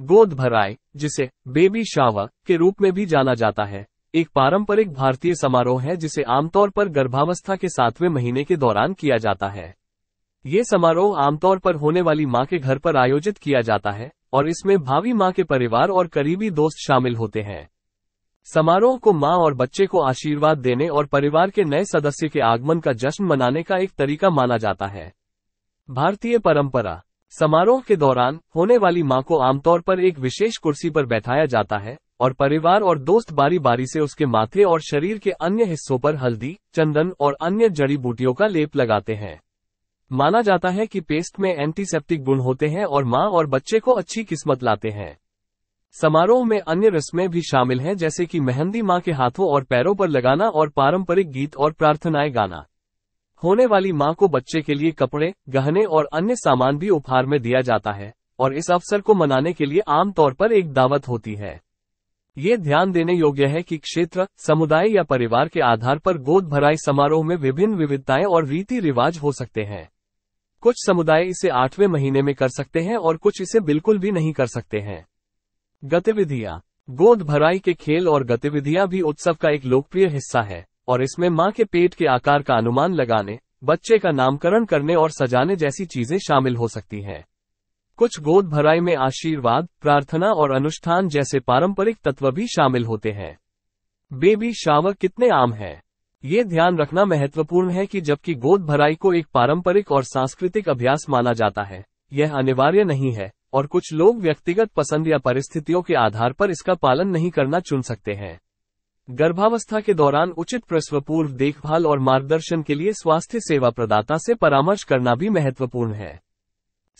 गोद भराए जिसे बेबी शावर के रूप में भी जाना जाता है एक पारंपरिक भारतीय समारोह है जिसे आमतौर पर गर्भावस्था के सातवें महीने के दौरान किया जाता है ये समारोह आमतौर पर होने वाली माँ के घर पर आयोजित किया जाता है और इसमें भावी माँ के परिवार और करीबी दोस्त शामिल होते हैं समारोह को माँ और बच्चे को आशीर्वाद देने और परिवार के नए सदस्य के आगमन का जश्न मनाने का एक तरीका माना जाता है भारतीय परंपरा समारोह के दौरान होने वाली मां को आमतौर पर एक विशेष कुर्सी पर बैठाया जाता है और परिवार और दोस्त बारी बारी से उसके माथे और शरीर के अन्य हिस्सों पर हल्दी चंदन और अन्य जड़ी बूटियों का लेप लगाते हैं माना जाता है कि पेस्ट में एंटीसेप्टिक गुण होते हैं और माँ और बच्चे को अच्छी किस्मत लाते हैं समारोह में अन्य रस्में भी शामिल हैं जैसे कि मेहंदी माँ के हाथों और पैरों पर लगाना और पारंपरिक गीत और प्रार्थनाएं गाना होने वाली माँ को बच्चे के लिए कपड़े गहने और अन्य सामान भी उपहार में दिया जाता है और इस अवसर को मनाने के लिए आमतौर पर एक दावत होती है ये ध्यान देने योग्य है कि क्षेत्र समुदाय या परिवार के आधार पर गोद भराई समारोह में विभिन्न विविधताएं और रीति रिवाज हो सकते हैं कुछ समुदाय इसे आठवें महीने में कर सकते हैं और कुछ इसे बिल्कुल भी नहीं कर सकते हैं गतिविधियां गोद भराई के खेल और गतिविधियां भी उत्सव का एक लोकप्रिय हिस्सा है और इसमें माँ के पेट के आकार का अनुमान लगाने बच्चे का नामकरण करने और सजाने जैसी चीजें शामिल हो सकती हैं कुछ गोद भराई में आशीर्वाद प्रार्थना और अनुष्ठान जैसे पारंपरिक तत्व भी शामिल होते हैं बेबी शावर कितने आम हैं ये ध्यान रखना महत्वपूर्ण है कि जबकि गोद भराई को एक पारंपरिक और सांस्कृतिक अभ्यास माना जाता है यह अनिवार्य नहीं है और कुछ लोग व्यक्तिगत पसंद या परिस्थितियों के आधार पर इसका पालन नहीं करना चुन सकते हैं गर्भावस्था के दौरान उचित प्रसव पूर्व देखभाल और मार्गदर्शन के लिए स्वास्थ्य सेवा प्रदाता से परामर्श करना भी महत्वपूर्ण है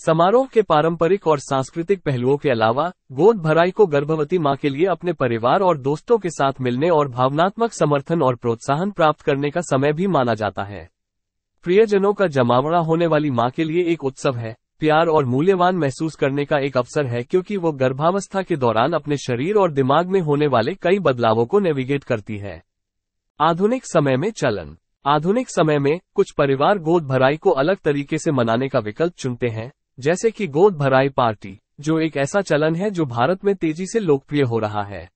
समारोह के पारंपरिक और सांस्कृतिक पहलुओं के अलावा गोद भराई को गर्भवती मां के लिए अपने परिवार और दोस्तों के साथ मिलने और भावनात्मक समर्थन और प्रोत्साहन प्राप्त करने का समय भी माना जाता है प्रियजनों का जमावड़ा होने वाली मां के लिए एक उत्सव है प्यार और मूल्यवान महसूस करने का एक अवसर है क्योंकि वो गर्भावस्था के दौरान अपने शरीर और दिमाग में होने वाले कई बदलावों को नेविगेट करती है आधुनिक समय में चलन आधुनिक समय में कुछ परिवार गोद भराई को अलग तरीके से मनाने का विकल्प चुनते हैं जैसे कि गोद भराई पार्टी जो एक ऐसा चलन है जो भारत में तेजी से लोकप्रिय हो रहा है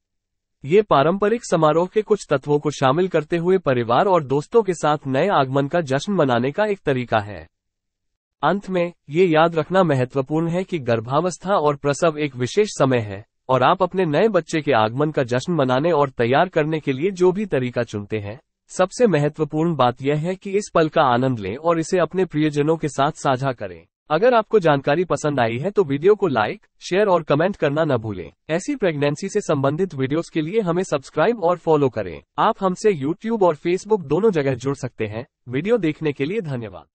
ये पारंपरिक समारोह के कुछ तत्वों को शामिल करते हुए परिवार और दोस्तों के साथ नए आगमन का जश्न मनाने का एक तरीका है अंत में ये याद रखना महत्वपूर्ण है कि गर्भावस्था और प्रसव एक विशेष समय है और आप अपने नए बच्चे के आगमन का जश्न मनाने और तैयार करने के लिए जो भी तरीका चुनते हैं सबसे महत्वपूर्ण बात यह है कि इस पल का आनंद लें और इसे अपने प्रियजनों के साथ साझा करें अगर आपको जानकारी पसंद आई है तो वीडियो को लाइक शेयर और कमेंट करना न भूलें ऐसी प्रेगनेंसी से संबंधित वीडियोस के लिए हमें सब्सक्राइब और फॉलो करें आप हमसे यूट्यूब और फेसबुक दोनों जगह जुड़ सकते हैं वीडियो देखने के लिए धन्यवाद